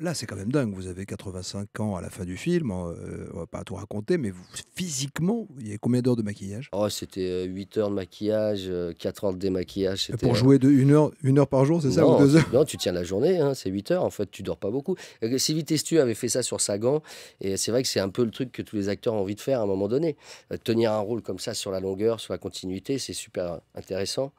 Là, c'est quand même dingue. Vous avez 85 ans à la fin du film. Hein, euh, on va pas tout raconter, mais vous, physiquement, il y a combien d'heures de maquillage Oh, c'était 8 euh, heures de maquillage, 4 euh, heures de démaquillage. Pour jouer de 1 heure, une heure par jour, c'est ça Non, tu tiens la journée, hein, c'est 8 heures. En fait, tu dors pas beaucoup. Sylvie Testu avait fait ça sur Sagan. Et c'est vrai que c'est un peu le truc que tous les acteurs ont envie de faire à un moment donné. Tenir un rôle comme ça sur la longueur, sur la continuité, c'est super intéressant.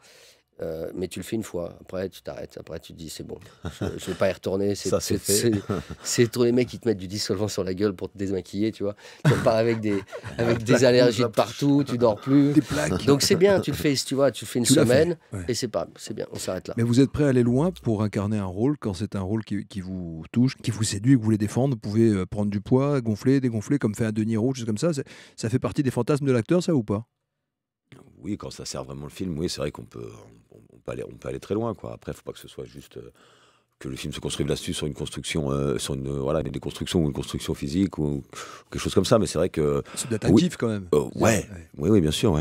Euh, mais tu le fais une fois. Après, tu t'arrêtes. Après, tu te dis, c'est bon, je ne vais pas y retourner. C'est tous les mecs qui te mettent du dissolvant sur la gueule pour te démaquiller, tu vois. Tu pars avec des, avec des allergies de partout, tu dors plus. Des plaques. Donc, c'est bien, tu le fais, tu vois, tu fais une semaine et c'est pas, c'est bien, on s'arrête là. Mais vous êtes prêt à aller loin pour incarner un rôle quand c'est un rôle qui, vous touche, qui vous séduit, que vous voulez défendre. Vous pouvez euh, prendre du poids, gonfler, dégonfler, comme fait un Denis Rouge, comme ça. Ça fait partie des fantasmes de l'acteur, ça ou pas oui, quand ça sert vraiment le film, oui, c'est vrai qu'on peut, on peut aller très loin. Quoi. Après, il ne faut pas que ce soit juste euh, que le film se construise là-dessus sur une construction, euh, sur une, euh, voilà, déconstruction ou une construction physique ou, quelque chose comme ça. Mais c'est vrai que. C'est quand même. ouais, oui, oui, bien sûr.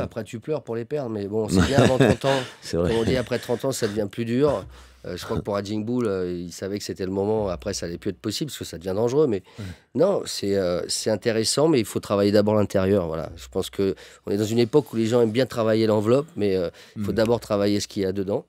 Après, tu pleures pour les perdre, mais bon, c'est bien avant 30 ans. on dit, après 30 ans, ça devient plus dur. Euh, je crois que pour Adjing Bull, euh, il savait que c'était le moment. Après, ça allait plus être possible parce que ça devient dangereux. Mais non, euh, c'est intéressant, mais il faut travailler d'abord l'intérieur. Voilà. Je pense qu'on est dans une époque où les gens aiment bien travailler l'enveloppe, mais il faut mm. d'abord travailler ce qu'il y a dedans.